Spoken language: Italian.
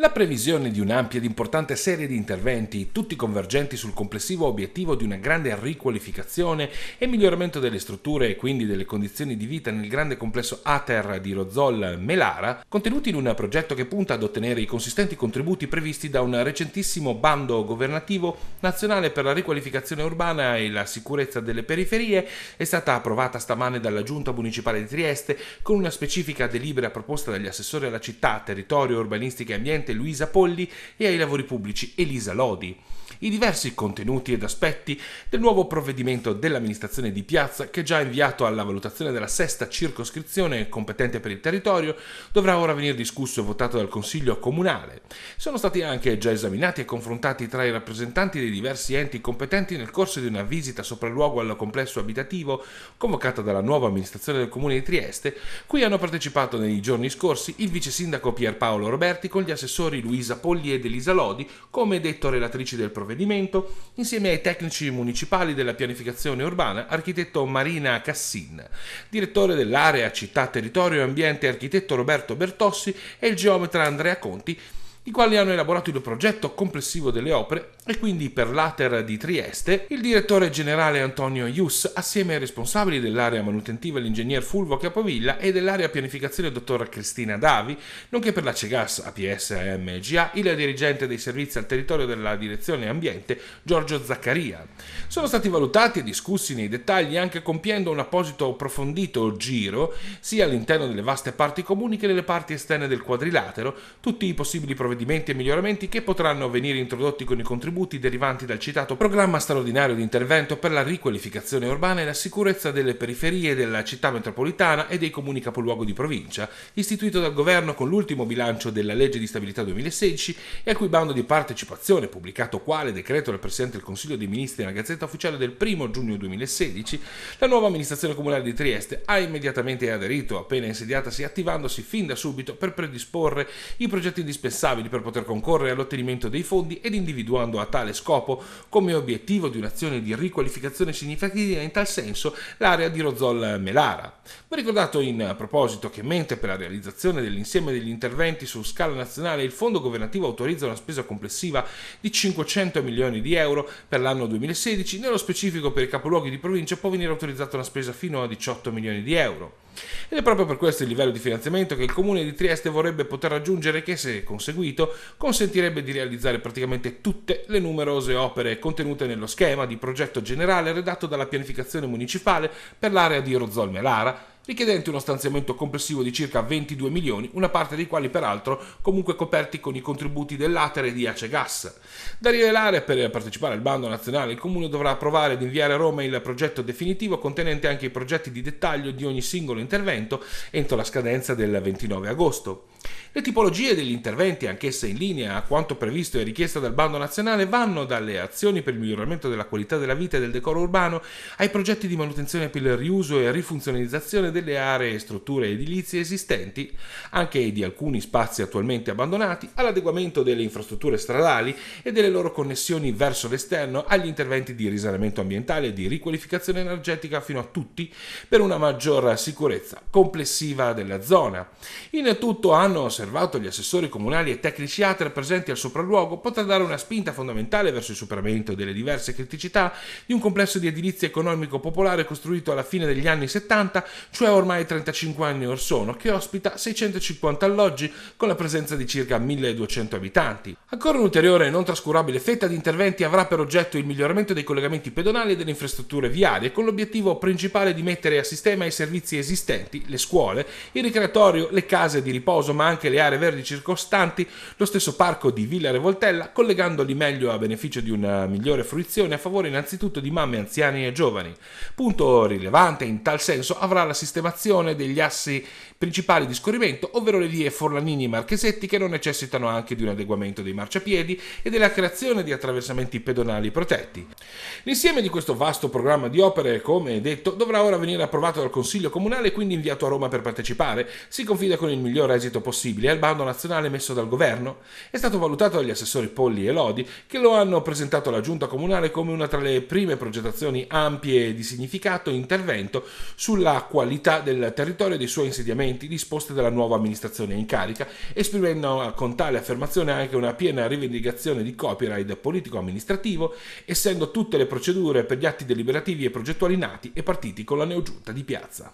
La previsione di un'ampia ed importante serie di interventi, tutti convergenti sul complessivo obiettivo di una grande riqualificazione e miglioramento delle strutture e quindi delle condizioni di vita nel grande complesso ATER di Rozol Melara, contenuti in un progetto che punta ad ottenere i consistenti contributi previsti da un recentissimo bando governativo nazionale per la riqualificazione urbana e la sicurezza delle periferie, è stata approvata stamane dalla Giunta Municipale di Trieste con una specifica delibera proposta dagli assessori alla città, territorio, urbanistica e ambiente 7 Luisa Polli e ai lavori pubblici Elisa Lodi. I diversi contenuti ed aspetti del nuovo provvedimento dell'amministrazione di piazza, che già inviato alla valutazione della sesta circoscrizione competente per il territorio, dovrà ora venire discusso e votato dal Consiglio comunale. Sono stati anche già esaminati e confrontati tra i rappresentanti dei diversi enti competenti nel corso di una visita sopralluogo al complesso abitativo convocata dalla nuova amministrazione del Comune di Trieste, cui hanno partecipato nei giorni scorsi il vice sindaco Pierpaolo Roberti con gli assessori assessori Luisa Polli ed Elisa Lodi, come detto relatrici del provvedimento, insieme ai tecnici municipali della pianificazione urbana, architetto Marina Cassin, direttore dell'area città, territorio, ambiente e architetto Roberto Bertossi e il geometra Andrea Conti, i quali hanno elaborato il progetto complessivo delle opere e quindi per l'Ater di Trieste il direttore generale Antonio Ius assieme ai responsabili dell'area manutentiva l'ingegner Fulvo Capovilla e dell'area pianificazione dottor Cristina Davi, nonché per la Cegas APS AMGA il dirigente dei servizi al territorio della direzione ambiente Giorgio Zaccaria. Sono stati valutati e discussi nei dettagli anche compiendo un apposito approfondito giro sia all'interno delle vaste parti comuni che nelle parti esterne del quadrilatero tutti i possibili provvedimenti provvedimenti e miglioramenti che potranno venire introdotti con i contributi derivanti dal citato programma straordinario di intervento per la riqualificazione urbana e la sicurezza delle periferie della città metropolitana e dei comuni capoluogo di provincia, istituito dal governo con l'ultimo bilancio della legge di stabilità 2016 e a cui bando di partecipazione pubblicato quale decreto del Presidente del Consiglio dei Ministri nella Gazzetta Ufficiale del 1 giugno 2016, la nuova amministrazione comunale di Trieste ha immediatamente aderito appena insediatasi attivandosi fin da subito per predisporre i progetti indispensabili indispensabili per poter concorrere all'ottenimento dei fondi ed individuando a tale scopo come obiettivo di un'azione di riqualificazione significativa in tal senso l'area di Rozol Melara. Va ricordato in proposito che mentre per la realizzazione dell'insieme degli interventi su scala nazionale il fondo governativo autorizza una spesa complessiva di 500 milioni di euro per l'anno 2016, nello specifico per i capoluoghi di provincia può venire autorizzata una spesa fino a 18 milioni di euro. Ed è proprio per questo il livello di finanziamento che il comune di Trieste vorrebbe poter raggiungere che, se conseguito, consentirebbe di realizzare praticamente tutte le numerose opere contenute nello schema di progetto generale redatto dalla pianificazione municipale per l'area di Rozzol Melara, richiedente uno stanziamento complessivo di circa 22 milioni, una parte dei quali peraltro comunque coperti con i contributi dell'Atere e di Acegas. Da rivelare, per partecipare al bando nazionale, il Comune dovrà provare ad inviare a Roma il progetto definitivo contenente anche i progetti di dettaglio di ogni singolo intervento entro la scadenza del 29 agosto. Le tipologie degli interventi, anch'esse in linea a quanto previsto e richiesto dal bando nazionale, vanno dalle azioni per il miglioramento della qualità della vita e del decoro urbano ai progetti di manutenzione per il riuso e rifunzionalizzazione delle aree e strutture edilizie esistenti, anche di alcuni spazi attualmente abbandonati, all'adeguamento delle infrastrutture stradali e delle loro connessioni verso l'esterno, agli interventi di risanamento ambientale e di riqualificazione energetica fino a tutti per una maggior sicurezza complessiva della zona. In tutto hanno osservato gli assessori comunali e tecnici ATR presenti al sopralluogo, potrà dare una spinta fondamentale verso il superamento delle diverse criticità di un complesso di edilizia economico popolare costruito alla fine degli anni 70, cioè ormai 35 anni or sono, che ospita 650 alloggi con la presenza di circa 1200 abitanti. Ancora un'ulteriore e non trascurabile fetta di interventi avrà per oggetto il miglioramento dei collegamenti pedonali e delle infrastrutture viarie, con l'obiettivo principale di mettere a sistema i servizi esistenti, le scuole, il ricreatorio, le case di riposo, ma anche le aree verdi circostanti lo stesso parco di Villa Revoltella, collegandoli meglio a beneficio di una migliore fruizione a favore innanzitutto di mamme, anziani e giovani. Punto rilevante in tal senso avrà la sistemazione degli assi principali di scorrimento, ovvero le vie Forlanini e Marchesetti che non necessitano anche di un adeguamento dei marciapiedi e della creazione di attraversamenti pedonali protetti. L'insieme di questo vasto programma di opere, come detto, dovrà ora venire approvato dal Consiglio Comunale e quindi inviato a Roma per partecipare. Si confida con il miglior esito possibile possibile al bando nazionale messo dal governo? È stato valutato dagli assessori Polli e Lodi, che lo hanno presentato alla giunta comunale come una tra le prime progettazioni ampie e di significato intervento sulla qualità del territorio e dei suoi insediamenti disposte dalla nuova amministrazione in carica, esprimendo con tale affermazione anche una piena rivendicazione di copyright politico-amministrativo, essendo tutte le procedure per gli atti deliberativi e progettuali nati e partiti con la neogiunta di piazza.